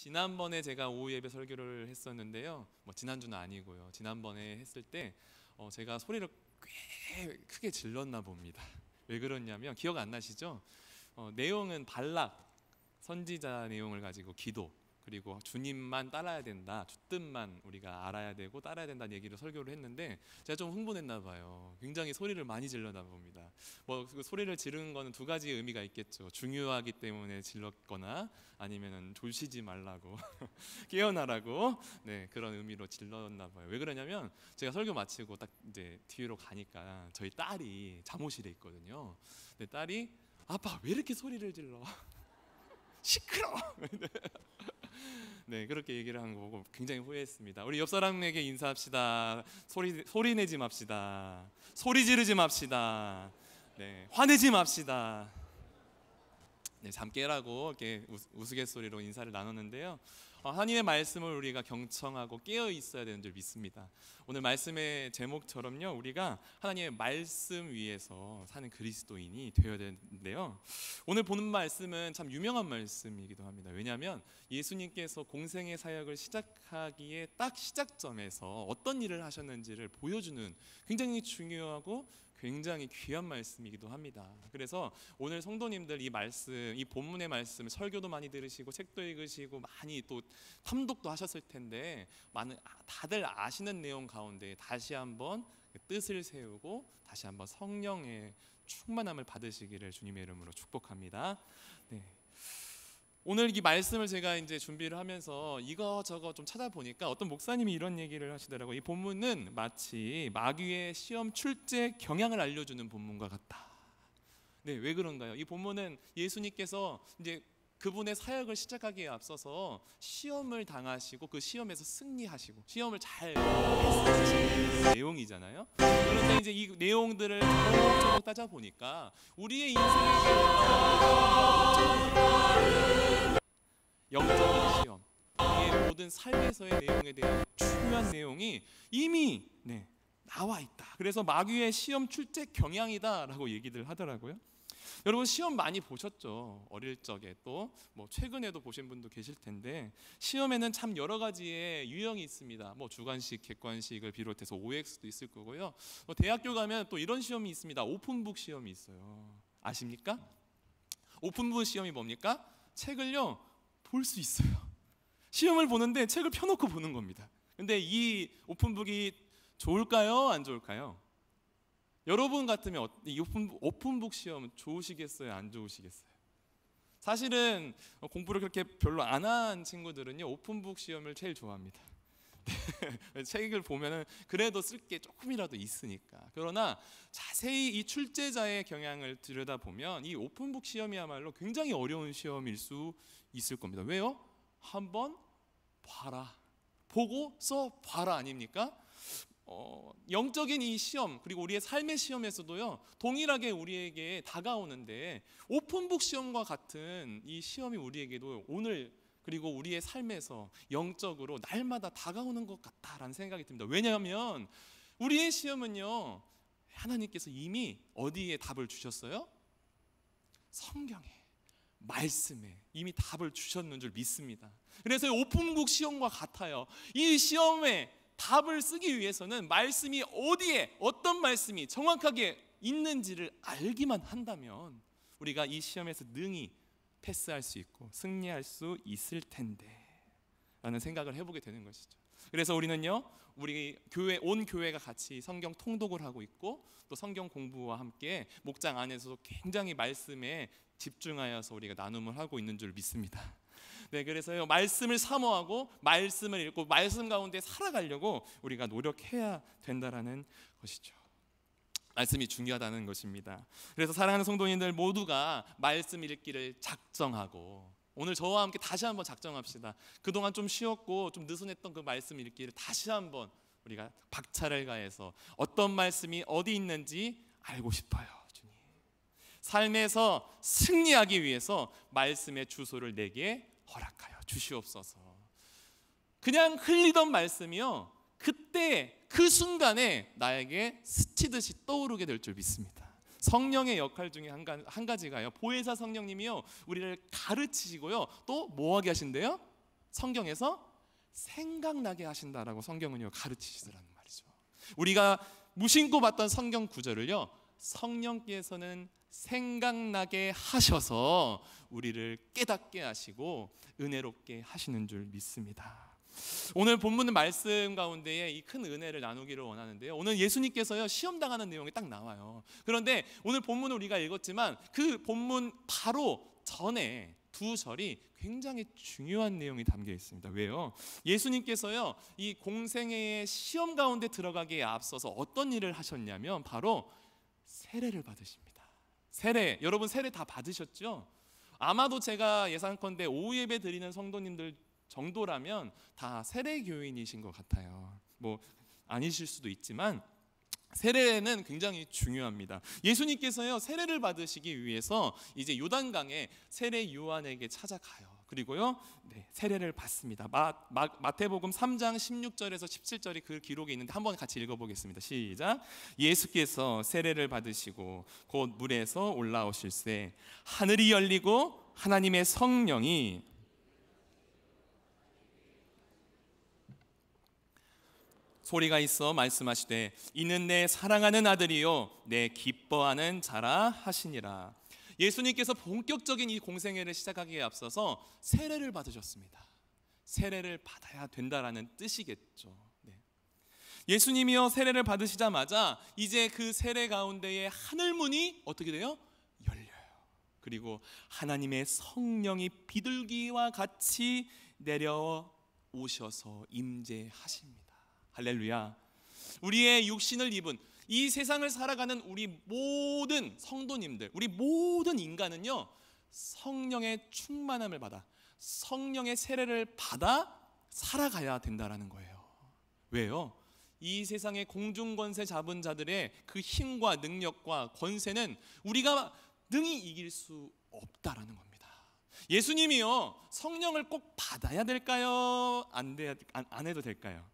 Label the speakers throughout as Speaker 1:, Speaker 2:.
Speaker 1: 지난번에 제가 오후 예배 설교를 했었는데요. 뭐 지난주는 아니고요. 지난번에 했을 때어 제가 소리를 꽤 크게 질렀나 봅니다. 왜 그러냐면 기억 안 나시죠? 어 내용은 발락 선지자 내용을 가지고 기도 그리고 주님만 따라야 된다. 주뜻만 우리가 알아야 되고 따라야 된다는 얘기를 설교를 했는데 제가 좀 흥분했나 봐요. 굉장히 소리를 많이 질렀나 봅니다. 뭐 그 소리를 지른 거는 두 가지 의미가 있겠죠. 중요하기 때문에 질렀거나 아니면은 졸시지 말라고 깨어나라고 네, 그런 의미로 질렀나 봐요. 왜 그러냐면 제가 설교 마치고 딱 이제 뒤로 가니까 저희 딸이 잠옷실에 있거든요. 근데 딸이 아빠 왜 이렇게 소리를 질러? 시끄러. 네 그렇게 얘기를 한 거고 굉장히 후회했습니다. 우리 옆 사람에게 인사합시다. 소리 소리 내지 맙시다. 소리 지르지 맙시다. 네 화내지 맙시다. 네, 잠 깨라고 이렇게 우스갯소리로 인사를 나눴는데요. 어, 하나님의 말씀을 우리가 경청하고 깨어 있어야 되는 줄 믿습니다. 오늘 말씀의 제목처럼요, 우리가 하나님의 말씀 위에서 사는 그리스도인이 되어야 되는데요. 오늘 보는 말씀은 참 유명한 말씀이기도 합니다. 왜냐하면 예수님께서 공생의 사역을 시작하기에 딱 시작점에서 어떤 일을 하셨는지를 보여주는 굉장히 중요하고 굉장히 귀한 말씀이기도 합니다. 그래서 오늘 성도님들 이 말씀, 이 본문의 말씀, 설교도 많이 들으시고 책도 읽으시고 많이 또 탐독도 하셨을 텐데 많은 아, 다들 아시는 내용 가운데 다시 한번 그 뜻을 세우고 다시 한번 성령의 충만함을 받으시기를 주님의 이름으로 축복합니다. 네. 오늘 이 말씀을 제가 이제 준비를 하면서 이거저거 좀 찾아보니까 어떤 목사님이 이런 얘기를 하시더라고요. 이 본문은 마치 마귀의 시험 출제 경향을 알려주는 본문과 같다. 네, 왜 그런가요? 이 본문은 예수님께서 이제 그분의 사역을 시작하기에 앞서서 시험을 당하시고 그 시험에서 승리하시고 시험을 잘 내용이잖아요. 그런데 이제 이 내용들을 조금 따져 보니까 우리의 인생을 영적인 시험, 우리의 모든 삶에서의 내용에 대한 중요한 내용이 이미 네, 나와 있다. 그래서 마귀의 시험 출제 경향이다라고 얘기들 하더라고요. 여러분 시험 많이 보셨죠? 어릴 적에 또 뭐 최근에도 보신 분도 계실 텐데 시험에는 참 여러 가지의 유형이 있습니다. 뭐 주관식, 객관식을 비롯해서 OX도 있을 거고요. 뭐 대학교 가면 또 이런 시험이 있습니다. 오픈북 시험이 있어요. 아십니까? 오픈북 시험이 뭡니까? 책을요 볼 수 있어요. 시험을 보는데 책을 펴놓고 보는 겁니다. 근데 이 오픈북이 좋을까요? 안 좋을까요? 여러분 같으면 어, 오픈, 오픈북 시험 좋으시겠어요? 안 좋으시겠어요? 사실은 어, 공부를 그렇게 별로 안 한 친구들은요 오픈북 시험을 제일 좋아합니다. 네. 책을 보면은 그래도 쓸 게 조금이라도 있으니까. 그러나 자세히 이 출제자의 경향을 들여다 보면 이 오픈북 시험이야말로 굉장히 어려운 시험일 수 있을 겁니다. 왜요? 한번 봐라. 보고 써 봐라 아닙니까? 어, 영적인 이 시험 그리고 우리의 삶의 시험에서도요 동일하게 우리에게 다가오는데 오픈북 시험과 같은 이 시험이 우리에게도 오늘 그리고 우리의 삶에서 영적으로 날마다 다가오는 것 같다라는 생각이 듭니다. 왜냐하면 우리의 시험은요 하나님께서 이미 어디에 답을 주셨어요? 성경에 말씀에 이미 답을 주셨는 줄 믿습니다. 그래서 오픈북 시험과 같아요. 이 시험에 답을 쓰기 위해서는 말씀이 어디에 어떤 말씀이 정확하게 있는지를 알기만 한다면 우리가 이 시험에서 능히 패스할 수 있고 승리할 수 있을 텐데 라는 생각을 해보게 되는 것이죠. 그래서 우리는요, 우리 교회 온 교회가 같이 성경 통독을 하고 있고 또 성경 공부와 함께 목장 안에서 굉장히 말씀에 집중하여서 우리가 나눔을 하고 있는 줄 믿습니다. 네, 그래서요. 말씀을 사모하고 말씀을 읽고 말씀 가운데 살아가려고 우리가 노력해야 된다라는 것이죠. 말씀이 중요하다는 것입니다. 그래서 사랑하는 성도님들 모두가 말씀 읽기를 작정하고 오늘 저와 함께 다시 한번 작정합시다. 그동안 좀 쉬었고 좀 느슨했던 그 말씀 읽기를 다시 한번 우리가 박차를 가해서 어떤 말씀이 어디 있는지 알고 싶어요. 삶에서 승리하기 위해서 말씀의 주소를 내게 허락하여 주시옵소서. 그냥 흘리던 말씀이요. 그때 그 순간에 나에게 스치듯이 떠오르게 될 줄 믿습니다. 성령의 역할 중에 한 가지가요. 보혜사 성령님이요. 우리를 가르치시고요. 또 뭐하게 하신대요? 성경에서 생각나게 하신다라고 성경은요. 가르치시더라는 말이죠. 우리가 무심코 봤던 성경 구절을요. 성령께서는 생각나게 하셔서 우리를 깨닫게 하시고 은혜롭게 하시는 줄 믿습니다. 오늘 본문 말씀 가운데에 이 큰 은혜를 나누기를 원하는데요. 오늘 예수님께서요 시험 당하는 내용이 딱 나와요. 그런데 오늘 본문 우리가 읽었지만 그 본문 바로 전에 두 절이 굉장히 중요한 내용이 담겨 있습니다. 왜요? 예수님께서요 이 공생애의 시험 가운데 들어가기에 앞서서 어떤 일을 하셨냐면 바로 세례를 받으십니다. 세례, 여러분 세례 다 받으셨죠? 아마도 제가 예상컨대 오후 예배 드리는 성도님들 정도라면 다 세례 교인이신 것 같아요. 뭐 아니실 수도 있지만 세례는 굉장히 중요합니다. 예수님께서요 세례를 받으시기 위해서 이제 요단강에 세례 요한에게 찾아가요. 그리고요 네, 세례를 받습니다. 마, 마, 마태복음 3장 16절에서 17절이 그 기록이 있는데 한번 같이 읽어보겠습니다. 시작. 예수께서 세례를 받으시고 곧 물에서 올라오실세 하늘이 열리고 하나님의 성령이 소리가 있어 말씀하시되 이는 내 사랑하는 아들이요 내 기뻐하는 자라 하시니라 예수님께서 본격적인 이 공생애를 시작하기에 앞서서 세례를 받으셨습니다. 세례를 받아야 된다라는 뜻이겠죠. 네. 예수님이요 세례를 받으시자마자 이제 그 세례 가운데에 하늘 문이 어떻게 돼요? 열려요. 그리고 하나님의 성령이 비둘기와 같이 내려오셔서 임재하십니다. 할렐루야. 우리의 육신을 입은 이 세상을 살아가는 우리 모든 성도님들, 우리 모든 인간은요. 성령의 충만함을 받아 성령의 세례를 받아 살아가야 된다라는 거예요. 왜요? 이 세상의 공중 권세 잡은 자들의 그 힘과 능력과 권세는 우리가 능히 이길 수 없다라는 겁니다. 예수님이요 성령을 꼭 받아야 될까요? 안, 돼, 안, 안 해도 될까요?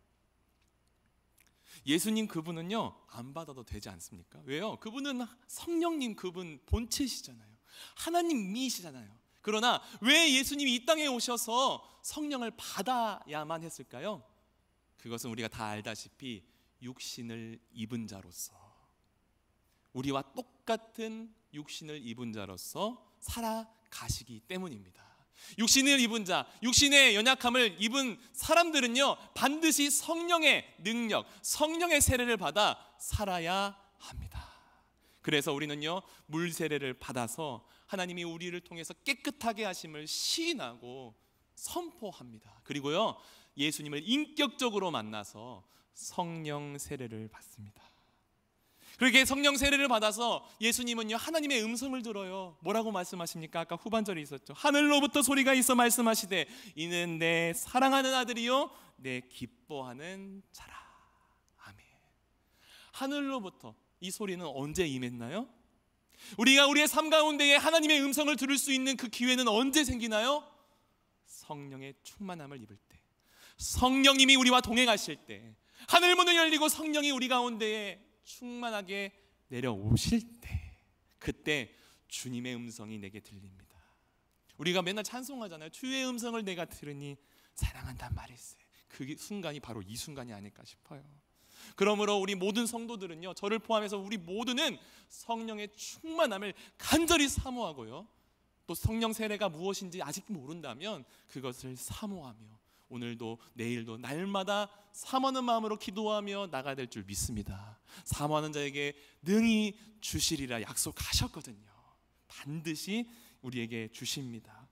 Speaker 1: 예수님 그분은요 안 받아도 되지 않습니까? 왜요? 그분은 성령님 그분 본체시잖아요. 하나님 미시잖아요. 그러나 왜 예수님이 이 땅에 오셔서 성령을 받아야만 했을까요? 그것은 우리가 다 알다시피 육신을 입은 자로서 우리와 똑같은 육신을 입은 자로서 살아가시기 때문입니다. 육신을 입은 자, 육신의 연약함을 입은 사람들은요, 반드시 성령의 능력, 성령의 세례를 받아 살아야 합니다. 그래서 우리는요, 물 세례를 받아서 하나님이 우리를 통해서 깨끗하게 하심을 시인하고 선포합니다. 그리고요, 예수님을 인격적으로 만나서 성령 세례를 받습니다. 그렇게 성령 세례를 받아서 예수님은요 하나님의 음성을 들어요. 뭐라고 말씀하십니까? 아까 후반절에 있었죠. 하늘로부터 소리가 있어 말씀하시되 이는 내 사랑하는 아들이요 내 기뻐하는 자라. 아멘. 하늘로부터 이 소리는 언제 임했나요? 우리가 우리의 삶 가운데에 하나님의 음성을 들을 수 있는 그 기회는 언제 생기나요? 성령의 충만함을 입을 때. 성령님이 우리와 동행하실 때 하늘 문을 열리고 성령이 우리 가운데에 충만하게 내려오실 때 그때 주님의 음성이 내게 들립니다. 우리가 맨날 찬송하잖아요. 주의 음성을 내가 들으니 사랑한단 말일세. 그 순간이 바로 이 순간이 아닐까 싶어요. 그러므로 우리 모든 성도들은요. 저를 포함해서 우리 모두는 성령의 충만함을 간절히 사모하고요. 또 성령 세례가 무엇인지 아직 모른다면 그것을 사모하며 오늘도 내일도 날마다 사모하는 마음으로 기도하며 나가야 될 줄 믿습니다. 사모하는 자에게 능히 주시리라 약속하셨거든요. 반드시 우리에게 주십니다.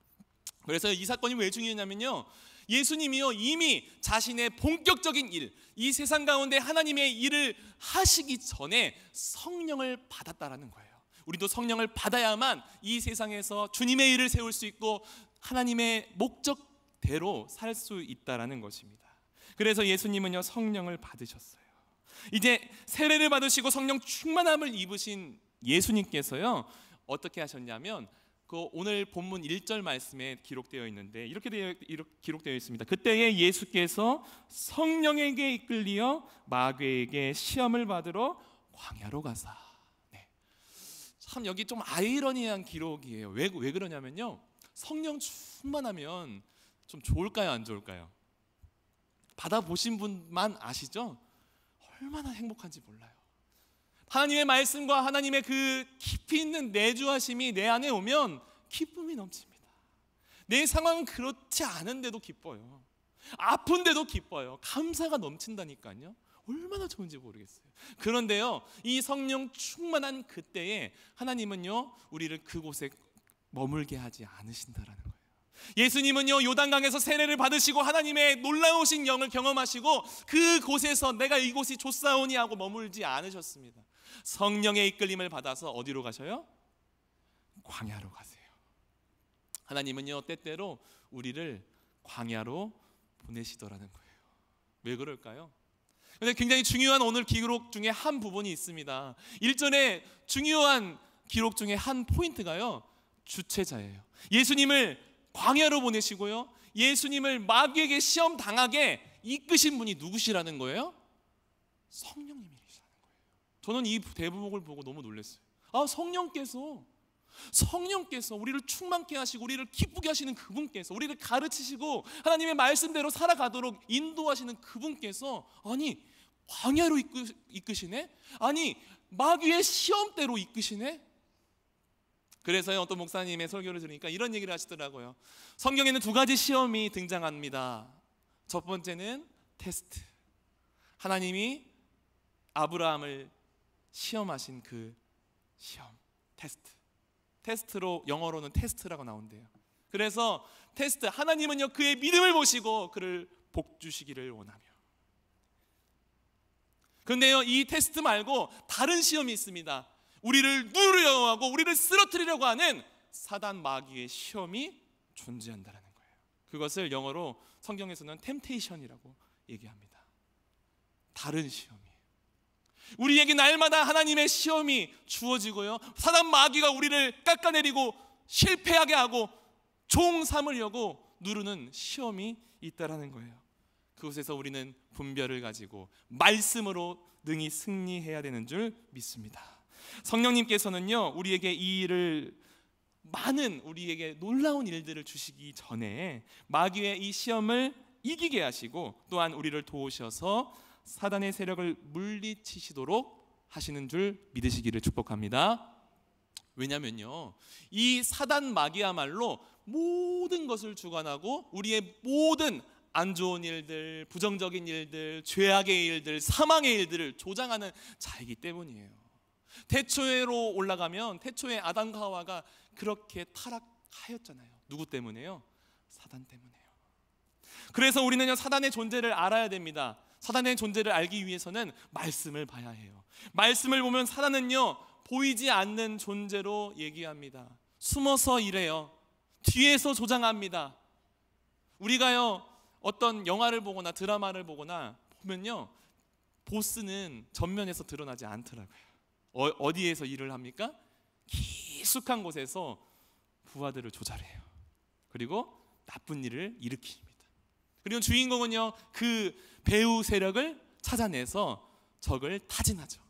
Speaker 1: 그래서 이 사건이 왜 중요하냐면요. 예수님이요 이미 자신의 본격적인 일, 이 세상 가운데 하나님의 일을 하시기 전에 성령을 받았다라는 거예요. 우리도 성령을 받아야만 이 세상에서 주님의 일을 세울 수 있고 하나님의 목적 대로 살 수 있다라는 것입니다. 그래서 예수님은요 성령을 받으셨어요. 이제 세례를 받으시고 성령 충만함을 입으신 예수님께서요 어떻게 하셨냐면 그 오늘 본문 1절 말씀에 기록되어 있는데 이렇게 되어 이렇게 기록되어 있습니다. 그때에 예수께서 성령에게 이끌리어 마귀에게 시험을 받으러 광야로 가사. 네. 참 여기 좀 아이러니한 기록이에요. 왜 왜 그러냐면요. 성령 충만하면 좀 좋을까요? 안 좋을까요? 받아보신 분만 아시죠? 얼마나 행복한지 몰라요. 하나님의 말씀과 하나님의 그 깊이 있는 내주하심이 내 안에 오면 기쁨이 넘칩니다. 내 상황은 그렇지 않은데도 기뻐요. 아픈데도 기뻐요. 감사가 넘친다니까요. 얼마나 좋은지 모르겠어요. 그런데요, 이 성령 충만한 그때에 하나님은요, 우리를 그곳에 머물게 하지 않으신다라는 거예요. 예수님은요 요단강에서 세례를 받으시고 하나님의 놀라우신 영을 경험하시고 그곳에서 내가 이곳이 조사오니 하고 머물지 않으셨습니다. 성령의 이끌림을 받아서 어디로 가셔요? 광야로 가세요. 하나님은요 때때로 우리를 광야로 보내시더라는 거예요. 왜 그럴까요? 근데 굉장히 중요한 오늘 기록 중에 한 부분이 있습니다. 일전에 중요한 기록 중에 한 포인트가요. 주체자예요. 예수님을 광야로 보내시고요. 예수님을 마귀에게 시험 당하게 이끄신 분이 누구시라는 거예요? 성령님이시라는 거예요. 저는 이 대부분을 보고 너무 놀랐어요. 아, 성령께서 성령께서 우리를 충만케 하시고 우리를 기쁘게 하시는 그분께서 우리를 가르치시고 하나님의 말씀대로 살아가도록 인도하시는 그분께서 아니 광야로 이끄, 이끄시네? 아니 마귀의 시험대로 이끄시네? 그래서 어떤 목사님의 설교를 들으니까 이런 얘기를 하시더라고요. 성경에는 두 가지 시험이 등장합니다. 첫 번째는 테스트. 하나님이 아브라함을 시험하신 그 시험, 테스트. 테스트로 영어로는 테스트라고 나온대요. 그래서 테스트 하나님은요 그의 믿음을 보시고 그를 복 주시기를 원하며. 그데요이 테스트 말고 다른 시험이 있습니다. 우리를 누르려고 하고 우리를 쓰러뜨리려고 하는 사단 마귀의 시험이 존재한다는 거예요. 그것을 영어로 성경에서는 템테이션이라고 얘기합니다. 다른 시험이 우리에게 날마다 하나님의 시험이 주어지고요. 사단 마귀가 우리를 깎아내리고 실패하게 하고 종 삼으려고 누르는 시험이 있다라는 거예요. 그곳에서 우리는 분별을 가지고 말씀으로 능히 승리해야 되는 줄 믿습니다. 성령님께서는요, 우리에게 이 일을 많은 우리에게 놀라운 일들을 주시기 전에 마귀의 이 시험을 이기게 하시고 또한 우리를 도우셔서 사단의 세력을 물리치시도록 하시는 줄 믿으시기를 축복합니다. 왜냐면요. 이 사단 마귀야말로 모든 것을 주관하고 우리의 모든 안 좋은 일들, 부정적인 일들, 죄악의 일들, 사망의 일들을 조장하는 자이기 때문이에요. 태초에로 올라가면 태초에 아담과 하와가 그렇게 타락하였잖아요. 누구 때문에요? 사단 때문에요. 그래서 우리는 사단의 존재를 알아야 됩니다. 사단의 존재를 알기 위해서는 말씀을 봐야 해요. 말씀을 보면 사단은요 보이지 않는 존재로 얘기합니다. 숨어서 일해요. 뒤에서 조장합니다. 우리가요 어떤 영화를 보거나 드라마를 보거나 보면요 보스는 전면에서 드러나지 않더라고요. 어, 디에서 일을 합니까? 깊숙한 곳에서 부하들을 조절해요. 그리고 나쁜 일을 일으킵니다. 그리고 주인공은요 그 배우 세력을 찾아내서 적을 타진하죠.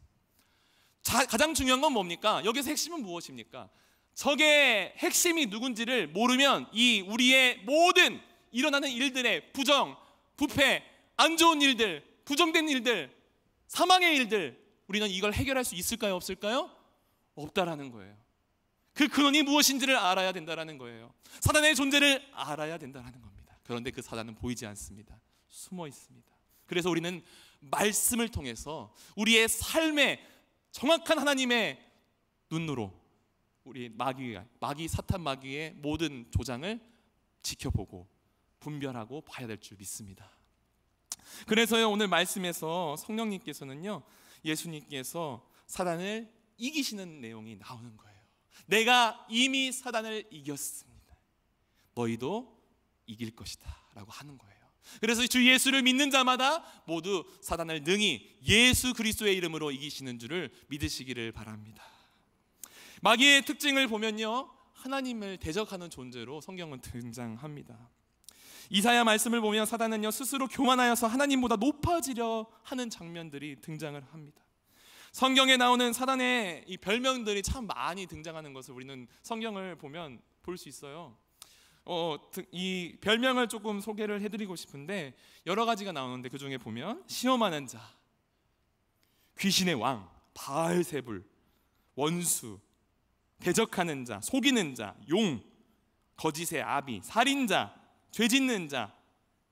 Speaker 1: 자, 가장 중요한 건 뭡니까? 여기서 핵심은 무엇입니까? 적의 핵심이 누군지를 모르면 이 우리의 모든 일어나는 일들의 부정, 부패, 안 좋은 일들, 부정된 일들, 사망의 일들 우리는 이걸 해결할 수 있을까요? 없을까요? 없다라는 거예요. 그 근원이 무엇인지를 알아야 된다라는 거예요. 사단의 존재를 알아야 된다라는 겁니다. 그런데 그 사단은 보이지 않습니다. 숨어 있습니다. 그래서 우리는 말씀을 통해서 우리의 삶에 정확한 하나님의 눈으로 우리 마귀 마귀 사탄 마귀의 모든 조장을 지켜보고 분별하고 봐야 될 줄 믿습니다. 그래서요 오늘 말씀에서 성령님께서는요 예수님께서 사단을 이기시는 내용이 나오는 거예요. 내가 이미 사단을 이겼습니다. 너희도 이길 것이다라고 하는 거예요. 그래서 주 예수를 믿는 자마다 모두 사단을 능히 예수 그리스도의 이름으로 이기시는 줄을 믿으시기를 바랍니다. 마귀의 특징을 보면요. 하나님을 대적하는 존재로 성경은 등장합니다. 이사야 말씀을 보면 사단은요 스스로 교만하여서 하나님보다 높아지려 하는 장면들이 등장을 합니다. 성경에 나오는 사단의 이 별명들이 참 많이 등장하는 것을 우리는 성경을 보면 볼 수 있어요. 어, 이 별명을 조금 소개를 해드리고 싶은데 여러 가지가 나오는데 그 중에 보면 시험하는 자, 귀신의 왕, 바알세불, 원수, 대적하는 자, 속이는 자, 용, 거짓의 아비, 살인자, 죄 짓는 자,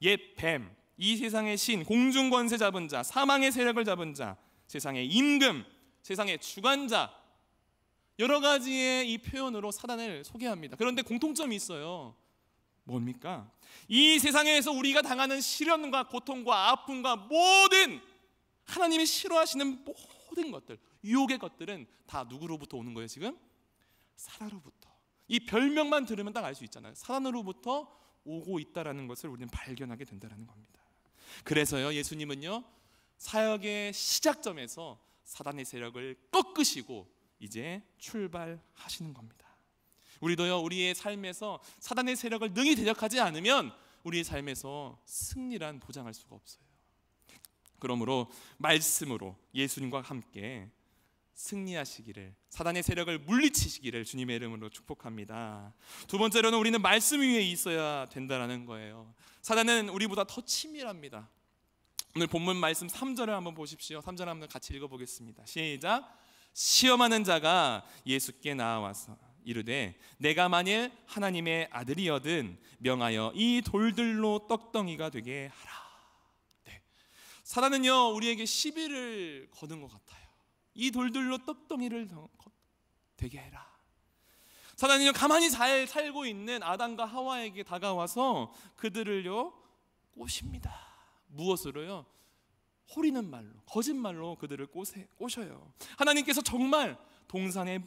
Speaker 1: 옛 뱀, 이 세상의 신, 공중 권세 잡은 자, 사망의 세력을 잡은 자, 세상의 임금, 세상의 주관자 여러 가지의 이 표현으로 사단을 소개합니다. 그런데 공통점이 있어요. 뭡니까? 이 세상에서 우리가 당하는 시련과 고통과 아픔과 모든 하나님이 싫어하시는 모든 것들, 유혹의 것들은 다 누구로부터 오는 거예요, 지금? 사단으로부터이 별명만 들으면 딱 알 수 있잖아요. 사단으로부터 오고 있다라는 것을 우리는 발견하게 된다라는 겁니다. 그래서요 예수님은요 사역의 시작점에서 사단의 세력을 꺾으시고 이제 출발하시는 겁니다. 우리도요 우리의 삶에서 사단의 세력을 능히 대적하지 않으면 우리의 삶에서 승리란 보장할 수가 없어요. 그러므로 말씀으로 예수님과 함께 승리하시기를 사단의 세력을 물리치시기를 주님의 이름으로 축복합니다. 두 번째로는 우리는 말씀 위에 있어야 된다라는 거예요. 사단은 우리보다 더 치밀합니다. 오늘 본문 말씀 3절을 한번 보십시오. 3절 한번 같이 읽어 보겠습니다. 시작. 시험하는 자가 예수께 나와서 이르되 내가 만일 하나님의 아들이여든 명하여 이 돌들로 떡덩이가 되게 하라. 네. 사단은요 우리에게 시비를 거는 것 같아요. 이 돌들로 떡덩이를 되게 해라. 사단이요 가만히 잘 살고 있는 아담과 하와에게 다가와서 그들을요 꼬십니다. 무엇으로요? 호리는 말로 거짓말로 그들을 꼬세, 꼬셔요. 하나님께서 정말 동산의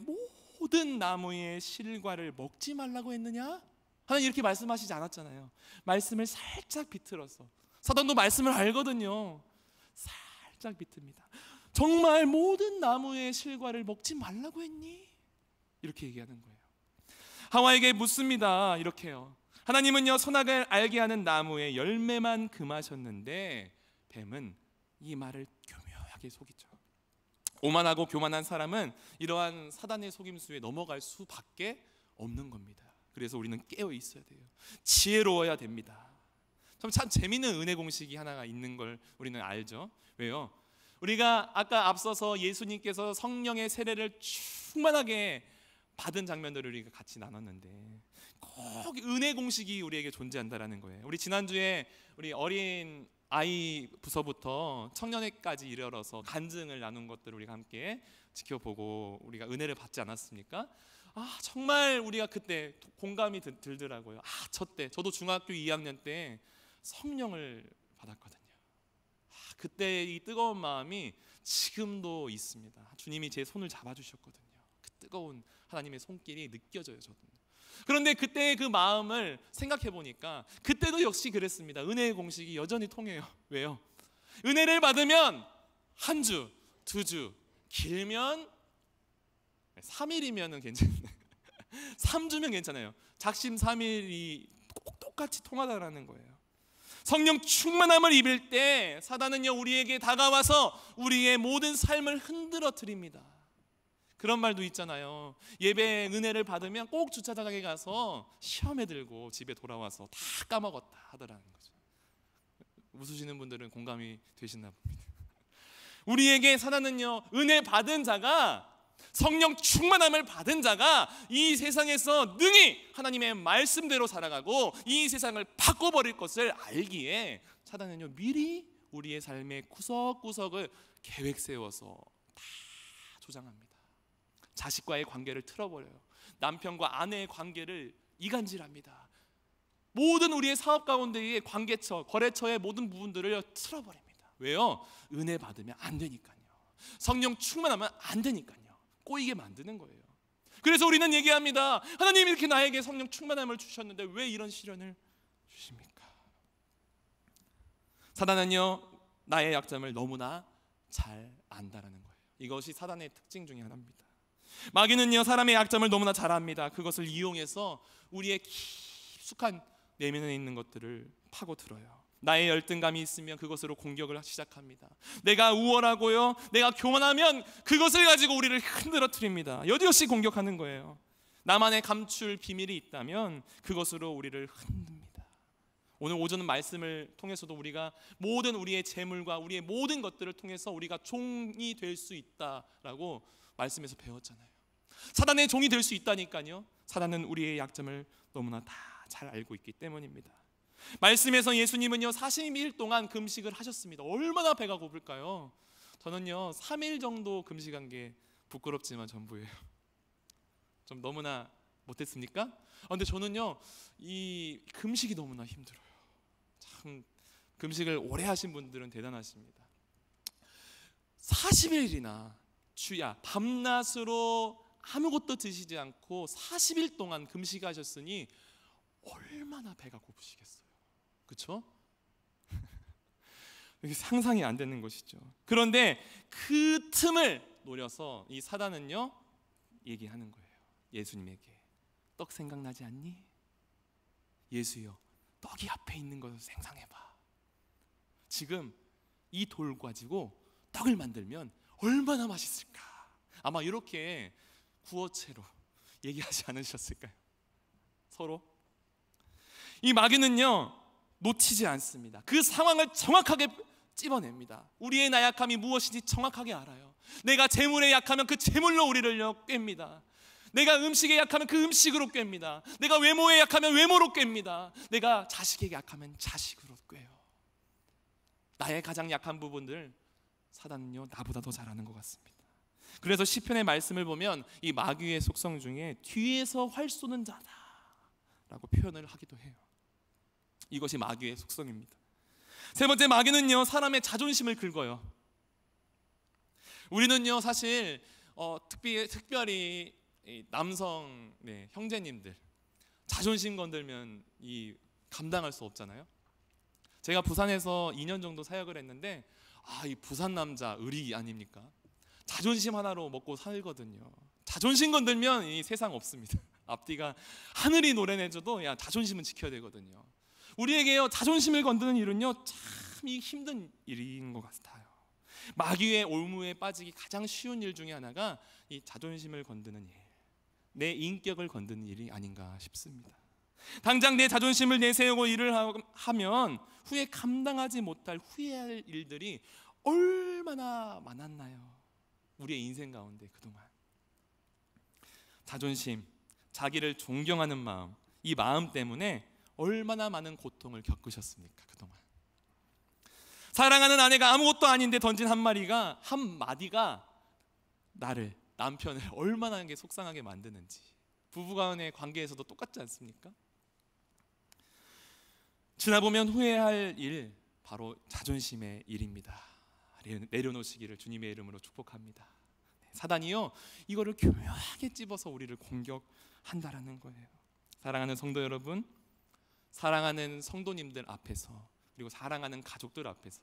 Speaker 1: 모든 나무의 실과를 먹지 말라고 했느냐? 하나님 이렇게 말씀하시지 않았잖아요. 말씀을 살짝 비틀어서 사단도 말씀을 알거든요. 살짝 비틀니다 정말 모든 나무의 실과를 먹지 말라고 했니? 이렇게 얘기하는 거예요. 하와에게 묻습니다. 이렇게요. 하나님은요 선악을 알게 하는 나무의 열매만 금하셨는데 뱀은 이 말을 교묘하게 속이죠. 오만하고 교만한 사람은 이러한 사단의 속임수에 넘어갈 수밖에 없는 겁니다. 그래서 우리는 깨어 있어야 돼요. 지혜로워야 됩니다. 참, 참 재미있는 은혜 공식이 하나가 있는 걸 우리는 알죠. 왜요? 우리가 아까 앞서서 예수님께서 성령의 세례를 충만하게 받은 장면들을 우리가 같이 나눴는데 꼭 은혜 공식이 우리에게 존재한다라는 거예요. 우리 지난주에 우리 어린 아이 부서부터 청년회까지 이르러서 간증을 나눈 것들을 우리가 함께 지켜보고 우리가 은혜를 받지 않았습니까? 아 정말 우리가 그때 공감이 들, 더라고요 아저 때 저도 중학교 2학년 때 성령을 받았거든요. 그때 이 뜨거운 마음이 지금도 있습니다. 주님이 제 손을 잡아주셨거든요. 그 뜨거운 하나님의 손길이 느껴져요, 저도. 그런데 그때의 그 마음을 생각해 보니까 그때도 역시 그랬습니다. 은혜의 공식이 여전히 통해요. 왜요? 은혜를 받으면 한 주, 두 주, 길면 3일이면 괜찮네. 3주면 괜찮아요. 작심 3일이 똑같이 통하다라는 거예요. 성령 충만함을 입을 때 사단은요 우리에게 다가와서 우리의 모든 삶을 흔들어뜨립니다. 그런 말도 있잖아요. 예배 은혜를 받으면 꼭 주차장에 가서 시험에 들고 집에 돌아와서 다 까먹었다 하더라는 거죠. 웃으시는 분들은 공감이 되시나 봅니다. 우리에게 사단은요 은혜 받은 자가 성령 충만함을 받은 자가 이 세상에서 능히 하나님의 말씀대로 살아가고 이 세상을 바꿔버릴 것을 알기에 사단은요 미리 우리의 삶의 구석구석을 계획 세워서 다 조장합니다. 자식과의 관계를 틀어버려요. 남편과 아내의 관계를 이간질합니다. 모든 우리의 사업 가운데의 관계처, 거래처의 모든 부분들을 틀어버립니다. 왜요? 은혜 받으면 안 되니까요. 성령 충만하면 안 되니까요. 꼬이게 만드는 거예요. 그래서 우리는 얘기합니다. 하나님 이렇게 나에게 성령 충만함을 주셨는데 왜 이런 시련을 주십니까? 사단은요 나의 약점을 너무나 잘 안다라는 거예요. 이것이 사단의 특징 중에 하나입니다. 마귀는요 사람의 약점을 너무나 잘 압니다. 그것을 이용해서 우리의 깊숙한 내면에 있는 것들을 파고들어요. 나의 열등감이 있으면 그것으로 공격을 시작합니다. 내가 우월하고요. 내가 교만하면 그것을 가지고 우리를 흔들어뜨립니다. 여지없이 공격하는 거예요. 나만의 감출 비밀이 있다면 그것으로 우리를 흔듭니다. 오늘 오전 말씀을 통해서도 우리가 모든 우리의 재물과 우리의 모든 것들을 통해서 우리가 종이 될 수 있다라고 말씀에서 배웠잖아요. 사단의 종이 될 수 있다니까요. 사단은 우리의 약점을 너무나 다 잘 알고 있기 때문입니다. 말씀에서 예수님은요 40일 동안 금식을 하셨습니다. 얼마나 배가 고플까요? 저는요 3일 정도 금식한 게 부끄럽지만 전부예요. 좀 너무나 못했습니까? 아, 근데 저는요 이 금식이 너무나 힘들어요. 참 금식을 오래 하신 분들은 대단하십니다. 40일이나 주야 밤낮으로 아무것도 드시지 않고 40일 동안 금식하셨으니 얼마나 배가 고프시겠어요. 그렇죠? 상상이 안 되는 것이죠. 그런데 그 틈을 노려서 이 사단은요 얘기하는 거예요. 예수님에게 떡 생각나지 않니? 예수여, 떡이 앞에 있는 것을 생상해봐. 지금 이 돌 가지고 떡을 만들면 얼마나 맛있을까? 아마 이렇게 구어체로 얘기하지 않으셨을까요? 서로 이 마귀는요 놓치지 않습니다. 그 상황을 정확하게 찝어냅니다. 우리의 나약함이 무엇인지 정확하게 알아요. 내가 재물에 약하면 그 재물로 우리를 꿰입니다. 내가 음식에 약하면 그 음식으로 꿰입니다. 내가 외모에 약하면 외모로 꿰입니다. 내가 자식에게 약하면 자식으로 꿰요. 나의 가장 약한 부분들 사단은요 나보다 더 잘하는 것 같습니다. 그래서 시편의 말씀을 보면 이 마귀의 속성 중에 뒤에서 활 쏘는 자다라고 표현을 하기도 해요. 이것이 마귀의 속성입니다. 세 번째 마귀는요 사람의 자존심을 긁어요. 우리는요 사실 어, 특비, 특별히 남성 네, 형제님들 자존심 건들면 이 감당할 수 없잖아요. 제가 부산에서 2년 정도 사역을 했는데 아이 부산 남자 의리 아닙니까? 자존심 하나로 먹고 살거든요. 자존심 건들면 이 세상 없습니다. 앞뒤가 하늘이 노래내줘도 야 자존심은 지켜야 되거든요. 우리에게요 자존심을 건드는 일은요 참이 힘든 일인 것 같아요. 마귀의 올무에 빠지기 가장 쉬운 일 중에 하나가 이 자존심을 건드는 일, 내 인격을 건드는 일이 아닌가 싶습니다. 당장 내 자존심을 내세우고 일을 하면 후에 감당하지 못할 후회할 일들이 얼마나 많았나요? 우리의 인생 가운데 그동안 자존심, 자기를 존경하는 마음, 이 마음 때문에 얼마나 많은 고통을 겪으셨습니까 그동안 사랑하는 아내가 아무것도 아닌데 던진 한 마리가 한 마디가 나를 남편을 얼마나 게 속상하게 만드는지 부부간의 관계에서도 똑같지 않습니까? 지나보면 후회할 일 바로 자존심의 일입니다. 내려놓으시기를 주님의 이름으로 축복합니다. 네, 사단이요 이거를 교묘하게 찝어서 우리를 공격한다라는 거예요. 사랑하는 성도 여러분, 사랑하는 성도님들 앞에서 그리고 사랑하는 가족들 앞에서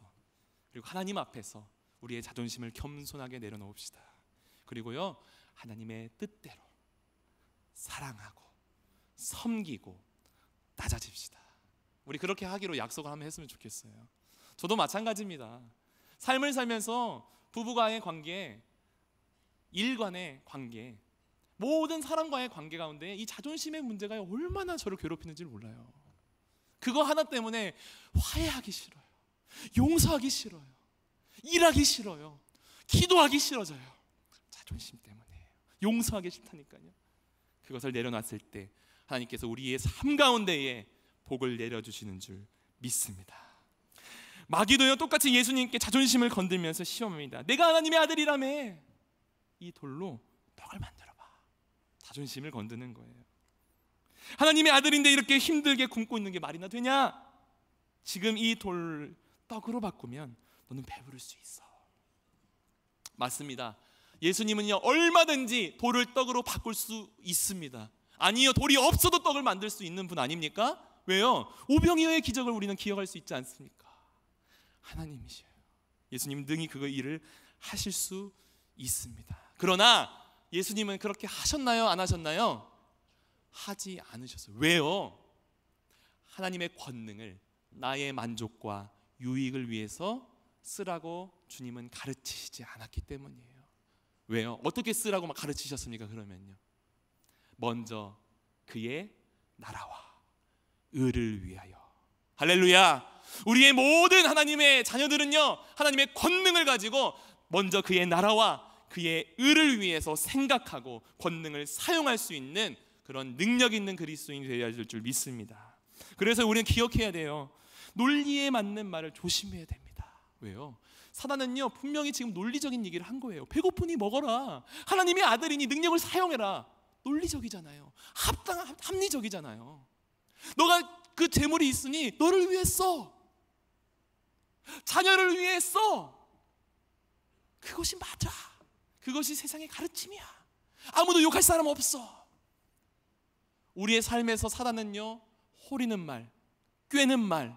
Speaker 1: 그리고 하나님 앞에서 우리의 자존심을 겸손하게 내려놓읍시다. 그리고요 하나님의 뜻대로 사랑하고 섬기고 낮아집시다. 우리 그렇게 하기로 약속을 한번 했으면 좋겠어요. 저도 마찬가지입니다. 삶을 살면서 부부간의 관계, 일간의 관계, 모든 사람과의 관계 가운데 이 자존심의 문제가 얼마나 저를 괴롭히는지 를 몰라요. 그거 하나 때문에 화해하기 싫어요. 용서하기 싫어요. 일하기 싫어요. 기도하기 싫어져요. 자존심 때문에 용서하기 싫다니까요. 그것을 내려놨을 때 하나님께서 우리의 삶 가운데에 복을 내려주시는 줄 믿습니다. 마귀도요 똑같이 예수님께 자존심을 건들면서 시험합니다. 내가 하나님의 아들이라며 이 돌로 떡을 만들어봐. 자존심을 건드는 거예요. 하나님의 아들인데 이렇게 힘들게 굶고 있는 게 말이나 되냐? 지금 이 돌 떡으로 바꾸면 너는 배부를 수 있어. 맞습니다. 예수님은요 얼마든지 돌을 떡으로 바꿀 수 있습니다. 아니요 돌이 없어도 떡을 만들 수 있는 분 아닙니까? 왜요? 오병이어의 기적을 우리는 기억할 수 있지 않습니까? 하나님이셔요. 예수님 능히 그 일을 하실 수 있습니다. 그러나 예수님은 그렇게 하셨나요? 안 하셨나요? 하지 않으셨어요. 왜요? 하나님의 권능을 나의 만족과 유익을 위해서 쓰라고 주님은 가르치시지 않았기 때문이에요. 왜요? 어떻게 쓰라고 막 가르치셨습니까? 그러면요. 먼저 그의 나라와 의를 위하여. 할렐루야. 우리의 모든 하나님의 자녀들은요. 하나님의 권능을 가지고 먼저 그의 나라와 그의 의를 위해서 생각하고 권능을 사용할 수 있는 그런 능력 있는 그리스도인이 되어야 될 줄 믿습니다. 그래서 우리는 기억해야 돼요. 논리에 맞는 말을 조심해야 됩니다. 왜요? 사단은요 분명히 지금 논리적인 얘기를 한 거예요. 배고프니 먹어라. 하나님이 아들이니 능력을 사용해라. 논리적이잖아요. 합당 합리적이잖아요. 너가 그 재물이 있으니 너를 위해 서 자녀를 위해 서 그것이 맞아. 그것이 세상의 가르침이야. 아무도 욕할 사람 없어. 우리의 삶에서 사단은요, 홀리는 말, 꾀는 말,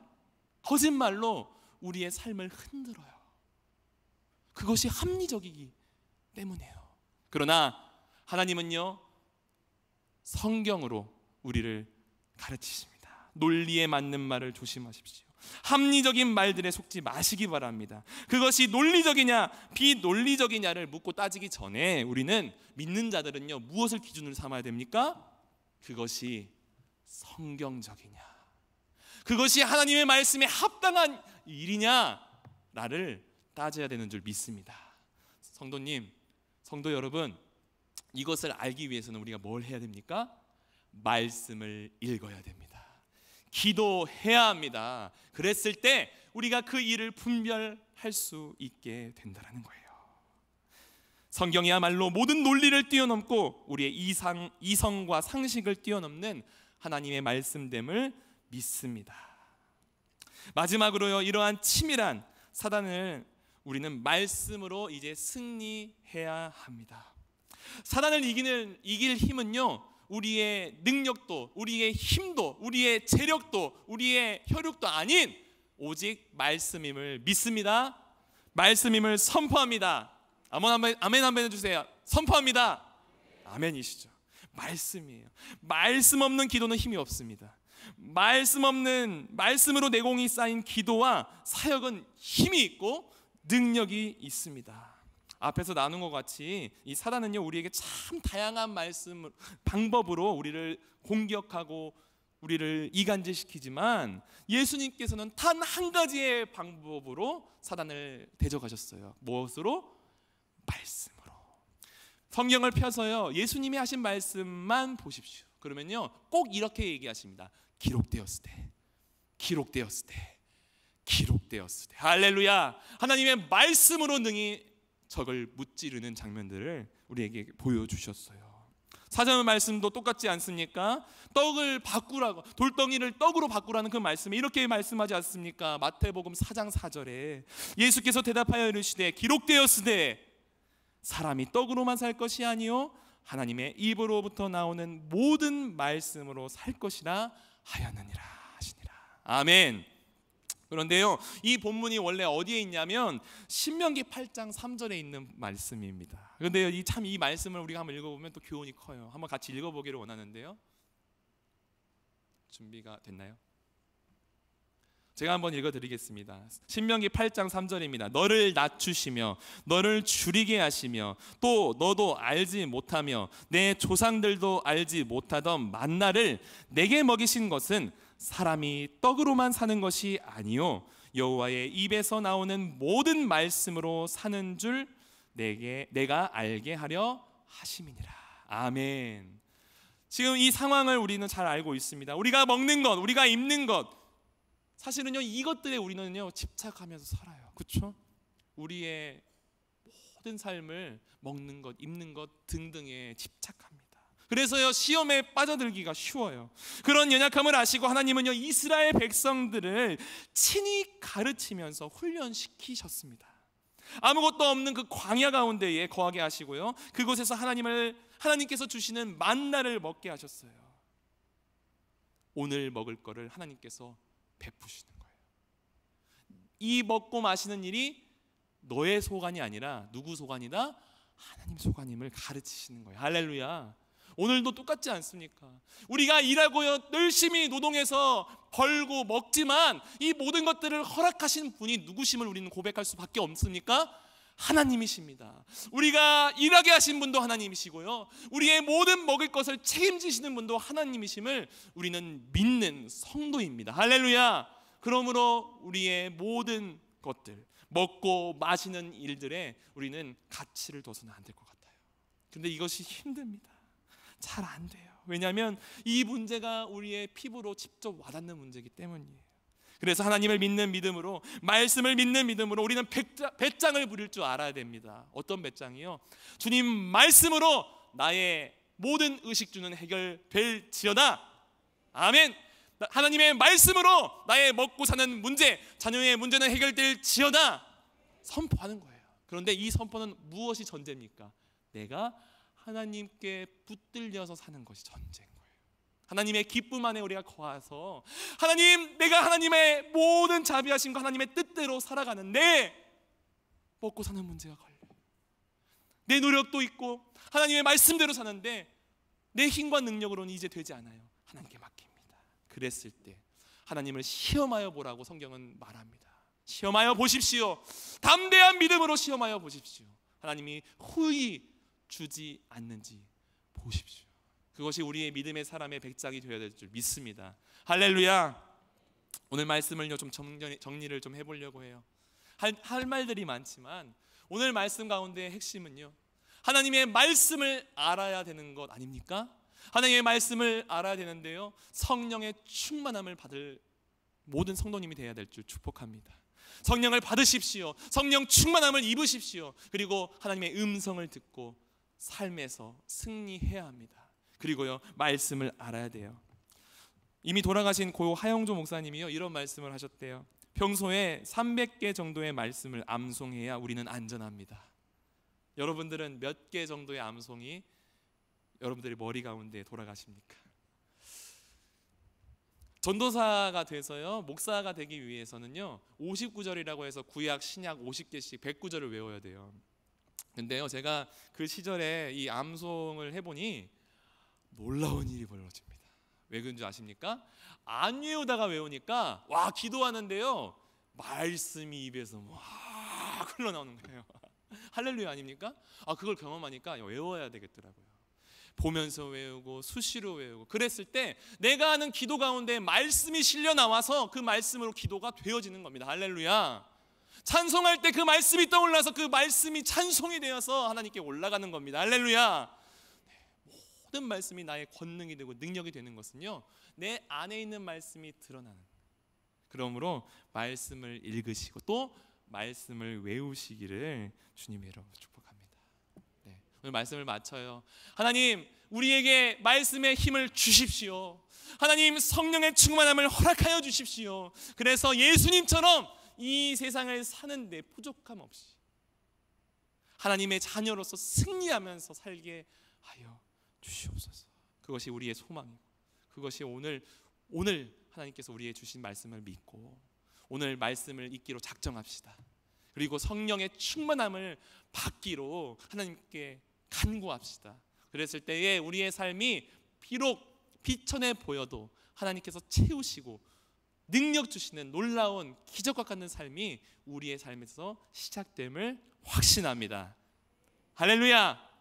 Speaker 1: 거짓말로 우리의 삶을 흔들어요. 그것이 합리적이기 때문에요. 그러나 하나님은요, 성경으로 우리를 가르치십니다. 논리에 맞는 말을 조심하십시오. 합리적인 말들에 속지 마시기 바랍니다. 그것이 논리적이냐 비논리적이냐를 묻고 따지기 전에 우리는 믿는 자들은요 무엇을 기준으로 삼아야 됩니까? 그것이 성경적이냐? 그것이 하나님의 말씀에 합당한 일이냐나를 따져야 되는 줄 믿습니다. 성도님, 성도 여러분, 이것을 알기 위해서는 우리가 뭘 해야 됩니까? 말씀을 읽어야 됩니다. 기도해야 합니다. 그랬을 때 우리가 그 일을 분별할 수 있게 된다는 거예요. 성경이야말로 모든 논리를 뛰어넘고 우리의 이상, 이성과 상식을 뛰어넘는 하나님의 말씀됨을 믿습니다. 마지막으로요, 이러한 치밀한 사단을 우리는 말씀으로 이제 승리해야 합니다. 사단을 이기는 이길 힘은요, 우리의 능력도, 우리의 힘도, 우리의 재력도, 우리의 혈육도 아닌 오직 말씀임을 믿습니다. 말씀임을 선포합니다. 아멘 아멘 아멘 한번 해주세요. 선포합니다. 아멘이시죠. 말씀이에요. 말씀 없는 기도는 힘이 없습니다. 말씀 없는 말씀으로 내공이 쌓인 기도와 사역은 힘이 있고 능력이 있습니다. 앞에서 나눈 것 같이 이 사단은요 우리에게 참 다양한 말씀 방법으로 우리를 공격하고 우리를 이간질시키지만 예수님께서는 단 한 가지의 방법으로 사단을 대적하셨어요. 무엇으로? 말씀으로. 성경을 펴서요. 예수님이 하신 말씀만 보십시오. 그러면요. 꼭 이렇게 얘기하십니다. 기록되었을 때. 기록되었을 때. 기록되었을 때. 할렐루야. 하나님의 말씀으로 능히 적을 무찌르는 장면들을 우리에게 보여주셨어요. 사전의 말씀도 똑같지 않습니까? 떡을 바꾸라고 돌덩이를 떡으로 바꾸라는 그 말씀에 이렇게 말씀하지 않습니까? 마태복음 4장 4절에 예수께서 대답하여 이르시되 기록되었으되 사람이 떡으로만 살 것이 아니요 하나님의 입으로부터 나오는 모든 말씀으로 살 것이라 하였느니라 하시니라. 아멘. 그런데요. 이 본문이 원래 어디에 있냐면 신명기 8장 3절에 있는 말씀입니다. 그런데요. 이참 이 말씀을 우리가 한번 읽어 보면 또 교훈이 커요. 한번 같이 읽어 보기를 원하는데요. 준비가 됐나요? 제가 한번 읽어드리겠습니다. 신명기 8장 3절입니다. 너를 낮추시며 너를 줄이게 하시며 또 너도 알지 못하며 내 조상들도 알지 못하던 만나를 내게 먹이신 것은 사람이 떡으로만 사는 것이 아니요 여호와의 입에서 나오는 모든 말씀으로 사는 줄 내게 내가 알게 하려 하심이니라. 아멘. 지금 이 상황을 우리는 잘 알고 있습니다. 우리가 먹는 것, 우리가 입는 것 사실은요 이것들에 우리는요 집착하면서 살아요. 그렇죠? 우리의 모든 삶을 먹는 것, 입는 것 등등에 집착합니다. 그래서요 시험에 빠져들기가 쉬워요. 그런 연약함을 아시고 하나님은요 이스라엘 백성들을 친히 가르치면서 훈련시키셨습니다. 아무것도 없는 그 광야 가운데에 거하게 하시고요. 그곳에서 하나님을 하나님께서 주시는 만나를 먹게 하셨어요. 오늘 먹을 거를 하나님께서 베푸시는 거예요. 이 먹고 마시는 일이 너의 소관이 아니라 누구 소관이다? 하나님 소관임을 가르치시는 거예요. 할렐루야. 오늘도 똑같지 않습니까? 우리가 일하고 열심히 노동해서 벌고 먹지만 이 모든 것들을 허락하신 분이 누구심을 우리는 고백할 수밖에 없습니까? 하나님이십니다. 우리가 일하게 하신 분도 하나님이시고요. 우리의 모든 먹을 것을 책임지시는 분도 하나님이심을 우리는 믿는 성도입니다. 할렐루야. 그러므로 우리의 모든 것들, 먹고 마시는 일들에 우리는 가치를 둬서는 안 될 것 같아요. 근데 이것이 힘듭니다. 잘 안 돼요. 왜냐하면 이 문제가 우리의 피부로 직접 와닿는 문제이기 때문이에요. 그래서 하나님을 믿는 믿음으로 말씀을 믿는 믿음으로 우리는 배짱, 을 부릴 줄 알아야 됩니다. 어떤 배짱이요? 주님 말씀으로 나의 모든 의식주는 해결될 지어다. 아멘. 하나님의 말씀으로 나의 먹고 사는 문제, 자녀의 문제는 해결될 지어다. 선포하는 거예요. 그런데 이 선포는 무엇이 전제입니까? 내가 하나님께 붙들려서 사는 것이 전쟁. 하나님의 기쁨 안에 우리가 거와서 하나님 내가 하나님의 모든 자비하심과 하나님의 뜻대로 살아가는데 먹고 사는 문제가 걸려 내 노력도 있고 하나님의 말씀대로 사는데 내 힘과 능력으로는 이제 되지 않아요 하나님께 맡깁니다 그랬을 때 하나님을 시험하여 보라고 성경은 말합니다 시험하여 보십시오 담대한 믿음으로 시험하여 보십시오 하나님이 후히 주지 않는지 보십시오 그것이 우리의 믿음의 사람의 백작이 되어야 될 줄 믿습니다. 할렐루야. 오늘 말씀을요 좀 정리, 를좀 해보려고 해요. 할, 할 말들이 많지만 오늘 말씀 가운데 핵심은요 하나님의 말씀을 알아야 되는 것 아닙니까? 하나님의 말씀을 알아야 되는데요 성령의 충만함을 받을 모든 성도님이 되어야 될 줄 축복합니다. 성령을 받으십시오. 성령 충만함을 입으십시오. 그리고 하나님의 음성을 듣고 삶에서 승리해야 합니다. 그리고요 말씀을 알아야 돼요. 이미 돌아가신 고 하영조 목사님이요 이런 말씀을 하셨대요. 평소에 300개 정도의 말씀을 암송해야 우리는 안전합니다. 여러분들은 몇 개 정도의 암송이 여러분들의 머리 가운데 돌아가십니까? 전도사가 돼서요 목사가 되기 위해서는요 59절이라고 해서 구약 신약 50개씩 109절을 외워야 돼요. 근데요 제가 그 시절에 이 암송을 해보니 놀라운 일이 벌어집니다. 왜 그런지 아십니까? 안 외우다가 외우니까 와 기도하는데요 말씀이 입에서 막 흘러나오는 거예요. 할렐루야 아닙니까? 아 그걸 경험하니까 외워야 되겠더라고요. 보면서 외우고 수시로 외우고 그랬을 때 내가 하는 기도 가운데 말씀이 실려 나와서 그 말씀으로 기도가 되어지는 겁니다. 할렐루야. 찬송할 때 그 말씀이 떠올라서 그 말씀이 찬송이 되어서 하나님께 올라가는 겁니다. 할렐루야. 받은 말씀이 나의 권능이 되고 능력이 되는 것은요. 내 안에 있는 말씀이 드러나는. 그러므로 말씀을 읽으시고 또 말씀을 외우시기를 주님의 이름으로 축복합니다. 네. 오늘 말씀을 마쳐요. 하나님, 우리에게 말씀의 힘을 주십시오. 하나님 성령의 충만함을 허락하여 주십시오. 그래서 예수님처럼 이 세상을 사는데 부족함 없이 하나님의 자녀로서 승리하면서 살게 하여 주시옵소서. 그것이 우리의 소망이고 그것이 오늘 오늘 하나님께서 우리에게 주신 말씀을 믿고 오늘 말씀을 읽기로 작정합시다. 그리고 성령의 충만함을 받기로 하나님께 간구합시다. 그랬을 때에 우리의 삶이 비록 비천해 보여도 하나님께서 채우시고 능력 주시는 놀라운 기적과 같은 삶이 우리의 삶에서 시작됨을 확신합니다. 할렐루야!